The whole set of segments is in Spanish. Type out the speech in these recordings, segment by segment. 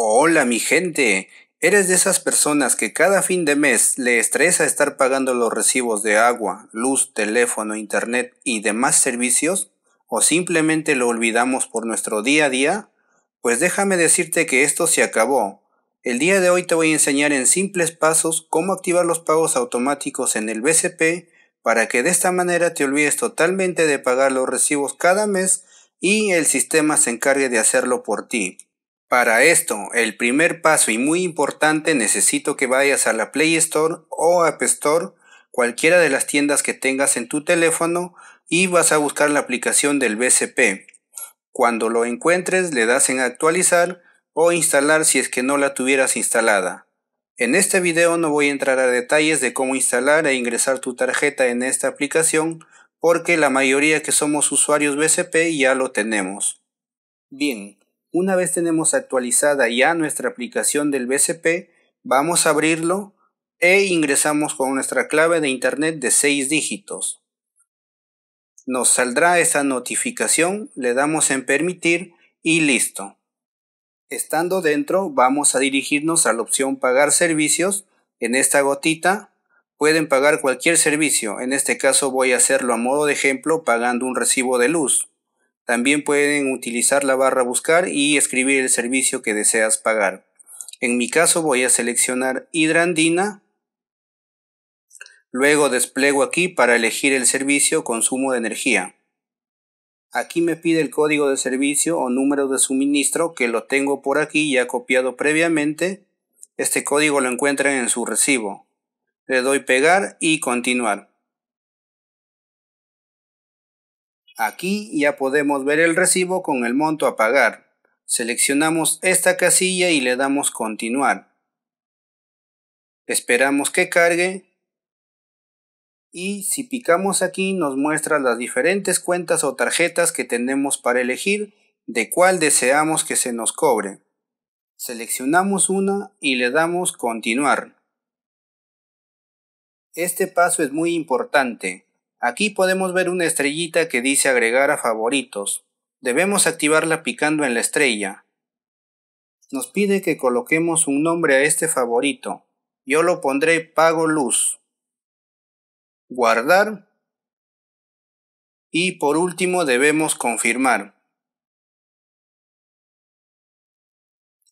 Hola mi gente, ¿eres de esas personas que cada fin de mes le estresa estar pagando los recibos de agua, luz, teléfono, internet y demás servicios? ¿O simplemente lo olvidamos por nuestro día a día? Pues déjame decirte que esto se acabó. El día de hoy te voy a enseñar en simples pasos cómo activar los pagos automáticos en el BCP para que de esta manera te olvides totalmente de pagar los recibos cada mes y el sistema se encargue de hacerlo por ti. Para esto, el primer paso y muy importante necesito que vayas a la Play Store o App Store, cualquiera de las tiendas que tengas en tu teléfono, y vas a buscar la aplicación del BCP. Cuando lo encuentres le das en actualizar o instalar si es que no la tuvieras instalada. En este video no voy a entrar a detalles de cómo instalar e ingresar tu tarjeta en esta aplicación porque la mayoría que somos usuarios BCP ya lo tenemos. Bien, una vez tenemos actualizada ya nuestra aplicación del BCP, vamos a abrirlo e ingresamos con nuestra clave de internet de 6 dígitos. Nos saldrá esa notificación, le damos en permitir y listo. Estando dentro, vamos a dirigirnos a la opción pagar servicios. En esta gotita pueden pagar cualquier servicio. En este caso voy a hacerlo a modo de ejemplo pagando un recibo de luz. También pueden utilizar la barra buscar y escribir el servicio que deseas pagar. En mi caso voy a seleccionar hidrandina. Luego desplego aquí para elegir el servicio consumo de energía. Aquí me pide el código de servicio o número de suministro que lo tengo por aquí ya copiado previamente. Este código lo encuentran en su recibo. Le doy pegar y continuar. Aquí ya podemos ver el recibo con el monto a pagar. Seleccionamos esta casilla y le damos continuar. Esperamos que cargue y si picamos aquí nos muestra las diferentes cuentas o tarjetas que tenemos para elegir de cuál deseamos que se nos cobre. Seleccionamos una y le damos continuar. Este paso es muy importante Aquí podemos ver una estrellita que dice agregar a favoritos. Debemos activarla picando en la estrella. Nos pide que coloquemos un nombre a este favorito. Yo lo pondré Pago Luz. Guardar. Y por último debemos confirmar.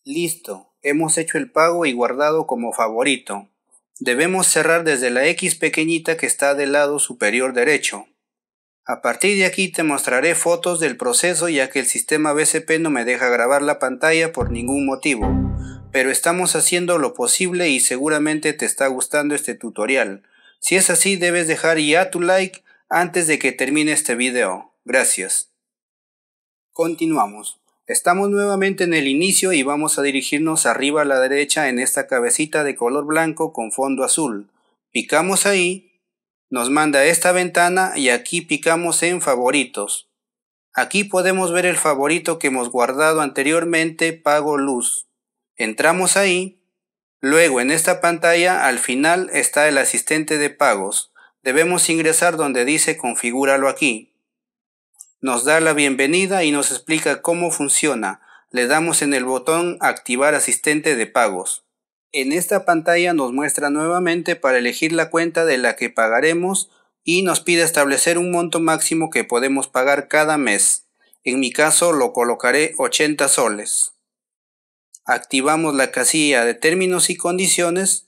Listo, hemos hecho el pago y guardado como favorito. Debemos cerrar desde la X pequeñita que está del lado superior derecho. A partir de aquí te mostraré fotos del proceso ya que el sistema BCP no me deja grabar la pantalla por ningún motivo, pero estamos haciendo lo posible y seguramente te está gustando este tutorial. Si es así debes dejar ya tu like antes de que termine este video. Gracias. Continuamos. Estamos nuevamente en el inicio y vamos a dirigirnos arriba a la derecha en esta cabecita de color blanco con fondo azul. Picamos ahí, nos manda esta ventana y aquí picamos en favoritos. Aquí podemos ver el favorito que hemos guardado anteriormente, pago luz. Entramos ahí, luego en esta pantalla al final está el asistente de pagos. Debemos ingresar donde dice configúralo aquí. Nos da la bienvenida y nos explica cómo funciona. Le damos en el botón Activar asistente de pagos. En esta pantalla nos muestra nuevamente para elegir la cuenta de la que pagaremos y nos pide establecer un monto máximo que podemos pagar cada mes. En mi caso lo colocaré 80 soles. Activamos la casilla de términos y condiciones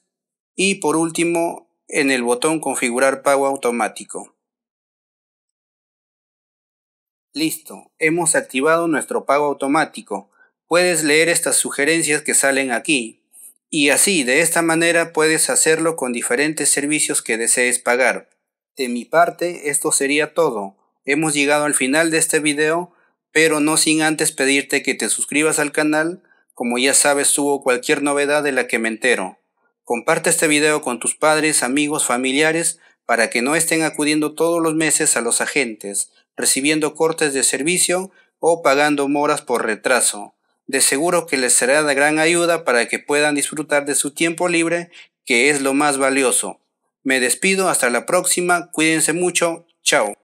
y por último en el botón configurar pago automático. Listo, hemos activado nuestro pago automático. Puedes leer estas sugerencias que salen aquí. Y así, de esta manera puedes hacerlo con diferentes servicios que desees pagar. De mi parte, esto sería todo. Hemos llegado al final de este video, pero no sin antes pedirte que te suscribas al canal. Como ya sabes, subo cualquier novedad de la que me entero. Comparte este video con tus padres, amigos, familiares, para que no estén acudiendo todos los meses a los agentes recibiendo cortes de servicio o pagando moras por retraso. De seguro que les será de gran ayuda para que puedan disfrutar de su tiempo libre, que es lo más valioso. Me despido, hasta la próxima, cuídense mucho, chao.